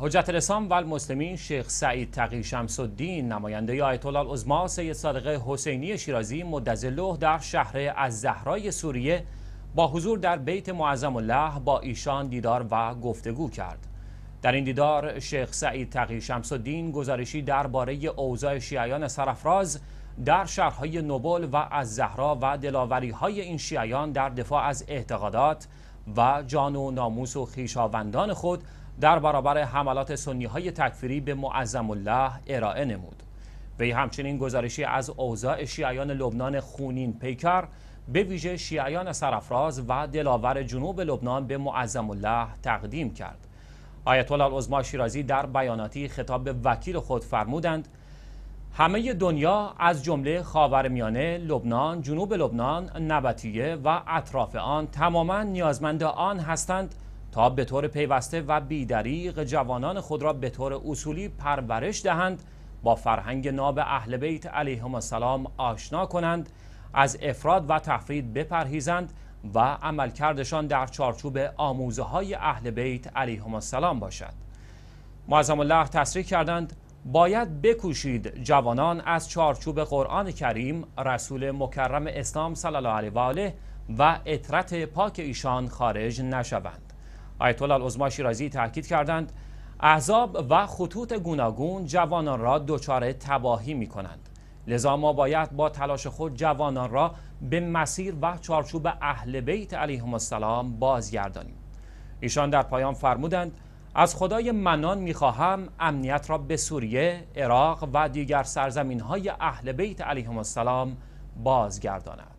حجت الاسلام و المسلمین شیخ سعید تقی شمس الدین نماینده آیت الله العظما سید صادق حسینی شیرازی مدظله در شهر از سوریه با حضور در بیت معظم الله با ایشان دیدار و گفتگو کرد در این دیدار شیخ سعید تقی شمس الدین گزارشی درباره اوضاع شیعیان سرفراز در شهرهای نوبل و از زهرا و دلاوری های این شیعیان در دفاع از اعتقادات و جان و ناموس و خیشاوندان خود در برابر حملات سنی های تکفیری به معظم الله ارائه نمود وی همچنین گزارشی از اوضاع شیعیان لبنان خونین پیکر به ویژه شیعیان سرافراز و دلاور جنوب لبنان به معظم الله تقدیم کرد آیت الله شیرازی در بیاناتی خطاب به وکیل خود فرمودند همه دنیا از جمله خاورمیانه، لبنان، جنوب لبنان، نبتیه و اطراف آن تماما نیازمند آن هستند تا به طور پیوسته و بیدریق جوانان خود را به طور اصولی پرورش دهند با فرهنگ ناب اهل بیت علیهم السلام آشنا کنند از افراد و تفرید بپرهیزند و عملکردشان در چارچوب آموزه های اهل بیت علیهم السلام باشد معظم الله تصریح کردند باید بکوشید جوانان از چارچوب قرآن کریم رسول مکرم اسلام صلی الله علیه و آله و اطرت پاک ایشان خارج نشوند آیت الله العظما شیرازی تاکید کردند احزاب و خطوط گوناگون جوانان را دچار تباهی می کنند لذا ما باید با تلاش خود جوانان را به مسیر و چارچوب اهل بیت علیهم السلام بازگردانیم ایشان در پایان فرمودند از خدای منان میخواهم امنیت را به سوریه، عراق و دیگر سرزمین های اهل بیت علیهم السلام بازگرداند.